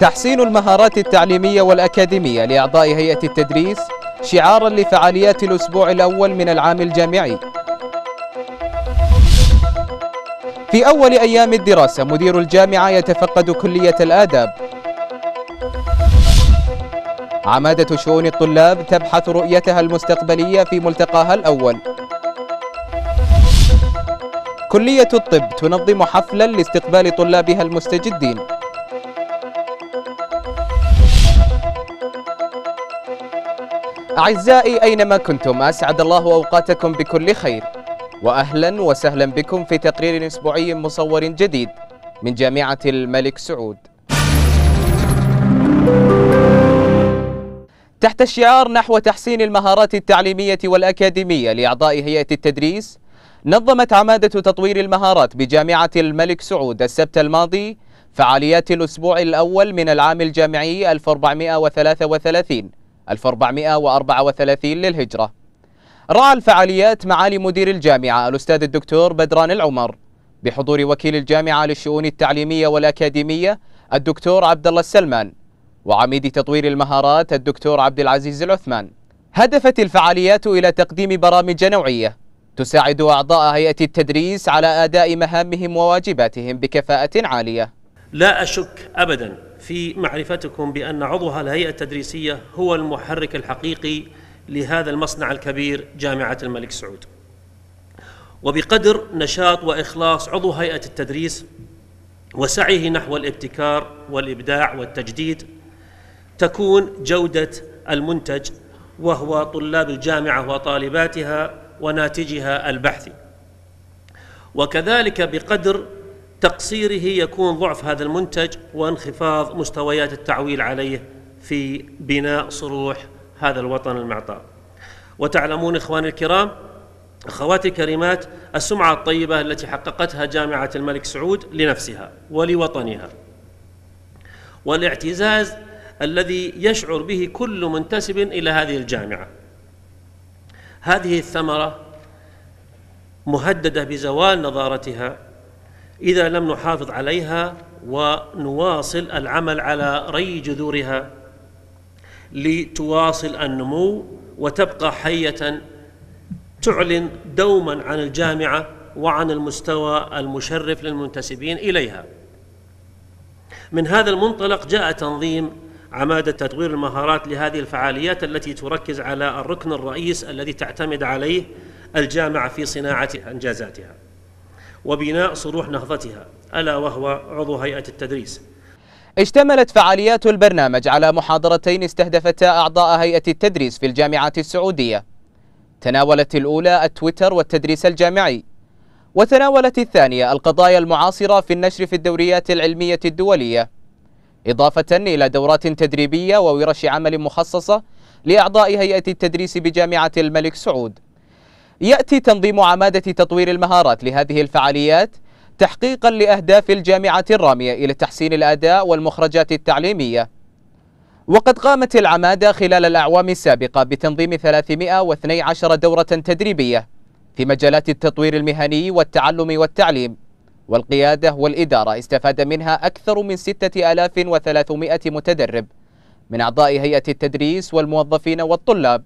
تحسين المهارات التعليمية والأكاديمية لأعضاء هيئة التدريس شعارا لفعاليات الأسبوع الأول من العام الجامعي في أول أيام الدراسة مدير الجامعة يتفقد كلية الآداب عمادة شؤون الطلاب تبحث رؤيتها المستقبلية في ملتقاها الأول كلية الطب تنظم حفلا لاستقبال طلابها المستجدين أعزائي أينما كنتم أسعد الله أوقاتكم بكل خير وأهلا وسهلا بكم في تقرير أسبوعي مصور جديد من جامعة الملك سعود تحت الشعار نحو تحسين المهارات التعليمية والأكاديمية لأعضاء هيئة التدريس نظمت عمادة تطوير المهارات بجامعة الملك سعود السبت الماضي فعاليات الأسبوع الأول من العام الجامعي 1433 1434 للهجرة رعى الفعاليات معالي مدير الجامعة الأستاذ الدكتور بدران العمر بحضور وكيل الجامعة للشؤون التعليمية والأكاديمية الدكتور عبد الله السلمان وعميد تطوير المهارات الدكتور عبد العزيز العثمان هدفت الفعاليات إلى تقديم برامج نوعية تساعد أعضاء هيئة التدريس على أداء مهامهم وواجباتهم بكفاءة عالية لا أشك أبداً في معرفتكم بأن عضوها الهيئة التدريسية هو المحرك الحقيقي لهذا المصنع الكبير جامعة الملك سعود وبقدر نشاط وإخلاص عضو هيئة التدريس وسعيه نحو الابتكار والإبداع والتجديد تكون جودة المنتج وهو طلاب الجامعة وطالباتها وناتجها البحثي وكذلك بقدر تقصيره يكون ضعف هذا المنتج وانخفاض مستويات التعويل عليه في بناء صروح هذا الوطن المعطاء وتعلمون إخواني الكرام أخواتي الكريمات السمعة الطيبة التي حققتها جامعة الملك سعود لنفسها ولوطنها والاعتزاز الذي يشعر به كل منتسب إلى هذه الجامعة هذه الثمرة مهددة بزوال نظارتها إذا لم نحافظ عليها ونواصل العمل على ري جذورها لتواصل النمو وتبقى حية تعلن دوما عن الجامعة وعن المستوى المشرف للمنتسبين إليها من هذا المنطلق جاء تنظيم عمادة تطوير المهارات لهذه الفعاليات التي تركز على الركن الرئيس الذي تعتمد عليه الجامعة في صناعة إنجازاتها وبناء صروح نهضتها ألا وهو عضو هيئة التدريس اشتملت فعاليات البرنامج على محاضرتين استهدفتا أعضاء هيئة التدريس في الجامعة السعودية تناولت الأولى التويتر والتدريس الجامعي وتناولت الثانية القضايا المعاصرة في النشر في الدوريات العلمية الدولية إضافة إلى دورات تدريبية وورش عمل مخصصة لأعضاء هيئة التدريس بجامعة الملك سعود يأتي تنظيم عمادة تطوير المهارات لهذه الفعاليات تحقيقا لأهداف الجامعة الرامية إلى تحسين الأداء والمخرجات التعليمية وقد قامت العمادة خلال الأعوام السابقة بتنظيم 312 دورة تدريبية في مجالات التطوير المهني والتعلم والتعليم والقيادة والإدارة استفاد منها أكثر من 6300 متدرب من أعضاء هيئة التدريس والموظفين والطلاب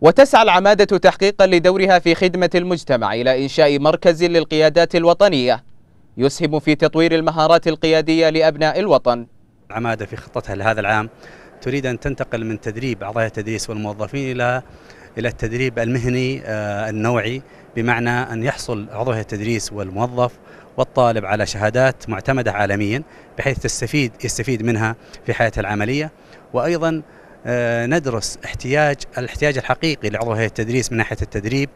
وتسعى العمادة تحقيقا لدورها في خدمة المجتمع إلى إنشاء مركز للقيادات الوطنية يسهم في تطوير المهارات القيادية لأبناء الوطن العمادة في خطتها لهذا العام تريد أن تنتقل من تدريب أعضاء التدريس والموظفين إلى إلى التدريب المهني آه، النوعي بمعنى أن يحصل عضو التدريس والموظف والطالب على شهادات معتمدة عالميا بحيث تستفيد يستفيد منها في حياته العملية وأيضا آه، ندرس احتياج الاحتياج الحقيقي لعضو هيئه التدريس من ناحيه التدريب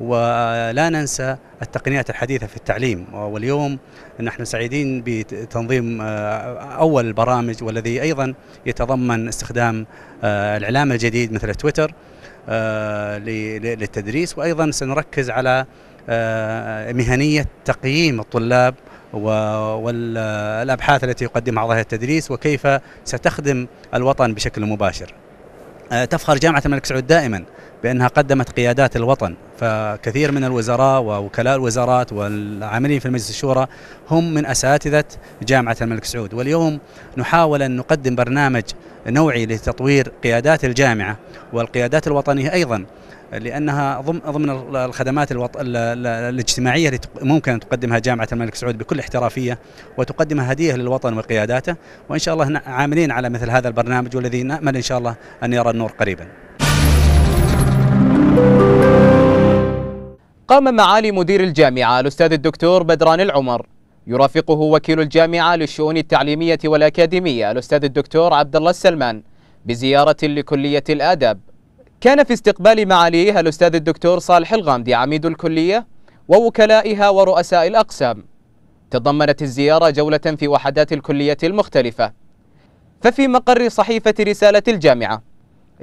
ولا ننسى التقنيات الحديثه في التعليم واليوم نحن سعيدين بتنظيم آه، اول البرامج والذي ايضا يتضمن استخدام آه، الاعلام الجديد مثل تويتر للتدريس وايضا سنركز على مهنيه تقييم الطلاب والابحاث التي يقدمها اعضاء التدريس وكيف ستخدم الوطن بشكل مباشر. آه، تفخر جامعه الملك سعود دائما بانها قدمت قيادات الوطن فكثير من الوزراء ووكلاء الوزارات والعاملين في مجلس الشورى هم من اساتذه جامعه الملك سعود واليوم نحاول ان نقدم برنامج نوعي لتطوير قيادات الجامعه والقيادات الوطنيه ايضا لانها ضمن الخدمات الوط... الاجتماعيه اللي ممكن ان تقدمها جامعه الملك سعود بكل احترافيه وتقدمها هديه للوطن وقياداته وان شاء الله عاملين على مثل هذا البرنامج والذي نامل ان شاء الله ان يرى النور قريبا. قام معالي مدير الجامعه الاستاذ الدكتور بدران العمر يرافقه وكيل الجامعه للشؤون التعليميه والاكاديميه الاستاذ الدكتور عبد الله السلمان بزياره لكليه الاداب كان في استقبال معاليه الأستاذ الدكتور صالح الغامدي عميد الكلية ووكلائها ورؤساء الأقسام تضمنت الزيارة جولة في وحدات الكلية المختلفة ففي مقر صحيفة رسالة الجامعة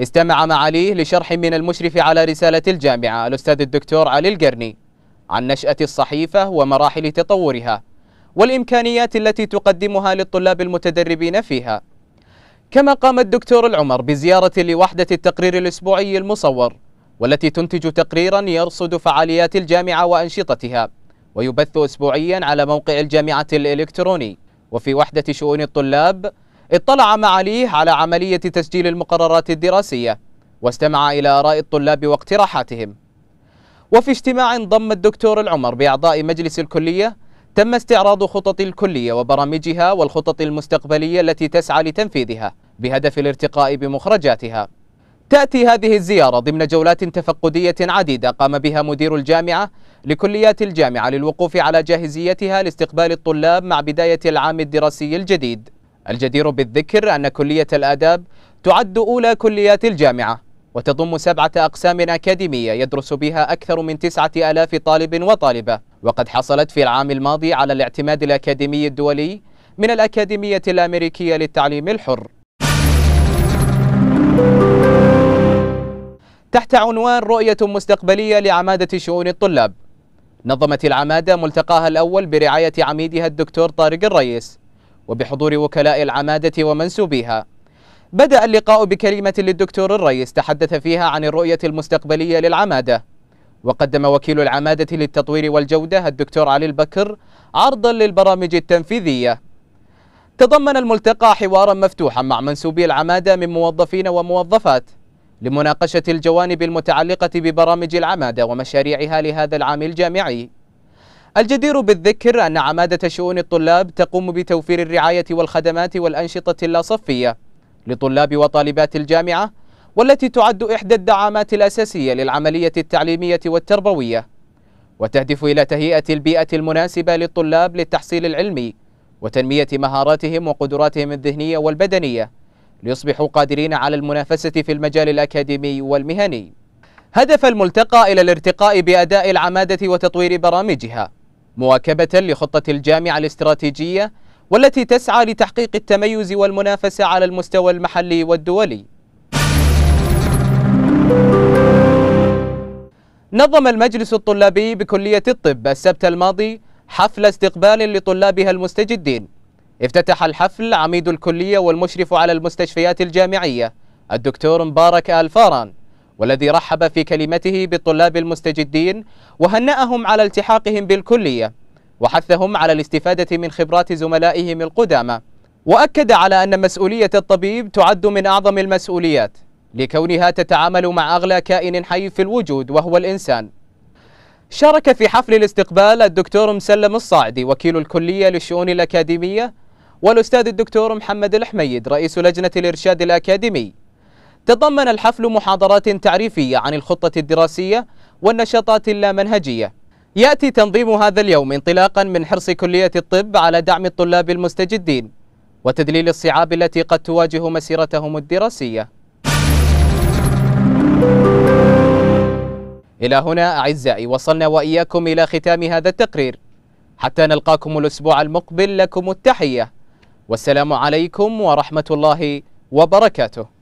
استمع معاليه لشرح من المشرف على رسالة الجامعة الأستاذ الدكتور علي القرني عن نشأة الصحيفة ومراحل تطورها والإمكانيات التي تقدمها للطلاب المتدربين فيها كما قام الدكتور العمر بزيارة لوحدة التقرير الأسبوعي المصور والتي تنتج تقريرا يرصد فعاليات الجامعة وأنشطتها ويبث أسبوعيا على موقع الجامعة الإلكتروني وفي وحدة شؤون الطلاب اطلع معاليه على عملية تسجيل المقررات الدراسية واستمع إلى آراء الطلاب واقتراحاتهم وفي اجتماع ضم الدكتور العمر بأعضاء مجلس الكلية تم استعراض خطط الكلية وبرامجها والخطط المستقبلية التي تسعى لتنفيذها بهدف الارتقاء بمخرجاتها تأتي هذه الزيارة ضمن جولات تفقدية عديدة قام بها مدير الجامعة لكليات الجامعة للوقوف على جاهزيتها لاستقبال الطلاب مع بداية العام الدراسي الجديد الجدير بالذكر أن كلية الآداب تعد أولى كليات الجامعة وتضم سبعة أقسام أكاديمية يدرس بها أكثر من تسعة ألاف طالب وطالبة وقد حصلت في العام الماضي على الاعتماد الأكاديمي الدولي من الأكاديمية الأمريكية للتعليم الحر تحت عنوان رؤية مستقبلية لعمادة شؤون الطلاب نظمت العمادة ملتقاها الأول برعاية عميدها الدكتور طارق الرئيس وبحضور وكلاء العمادة ومنسوبيها بدأ اللقاء بكلمة للدكتور الرئيس تحدث فيها عن الرؤية المستقبلية للعمادة وقدم وكيل العمادة للتطوير والجودة الدكتور علي البكر عرضا للبرامج التنفيذية تضمن الملتقى حوارا مفتوحا مع منسوبي العمادة من موظفين وموظفات لمناقشة الجوانب المتعلقة ببرامج العمادة ومشاريعها لهذا العام الجامعي الجدير بالذكر أن عمادة شؤون الطلاب تقوم بتوفير الرعاية والخدمات والأنشطة اللاصفية لطلاب وطالبات الجامعة والتي تعد إحدى الدعامات الأساسية للعملية التعليمية والتربوية وتهدف إلى تهيئة البيئة المناسبة للطلاب للتحصيل العلمي وتنمية مهاراتهم وقدراتهم الذهنية والبدنية ليصبحوا قادرين على المنافسة في المجال الأكاديمي والمهني هدف الملتقى إلى الارتقاء بأداء العمادة وتطوير برامجها مواكبة لخطة الجامعة الاستراتيجية والتي تسعى لتحقيق التميز والمنافسة على المستوى المحلي والدولي نظم المجلس الطلابي بكلية الطب السبت الماضي حفل استقبال لطلابها المستجدين افتتح الحفل عميد الكلية والمشرف على المستشفيات الجامعية الدكتور مبارك الفاران والذي رحب في كلمته بالطلاب المستجدين وهنأهم على التحاقهم بالكلية وحثهم على الاستفادة من خبرات زملائهم القدامى وأكد على أن مسؤولية الطبيب تعد من أعظم المسؤوليات لكونها تتعامل مع أغلى كائن حي في الوجود وهو الإنسان شارك في حفل الاستقبال الدكتور مسلم الصاعدي وكيل الكلية للشؤون الأكاديمية والأستاذ الدكتور محمد الحميد رئيس لجنة الإرشاد الأكاديمي تضمن الحفل محاضرات تعريفية عن الخطة الدراسية والنشاطات اللامنهجية يأتي تنظيم هذا اليوم انطلاقا من حرص كلية الطب على دعم الطلاب المستجدين وتدليل الصعاب التي قد تواجه مسيرتهم الدراسية إلى هنا أعزائي وصلنا وإياكم إلى ختام هذا التقرير حتى نلقاكم الأسبوع المقبل لكم التحية والسلام عليكم ورحمة الله وبركاته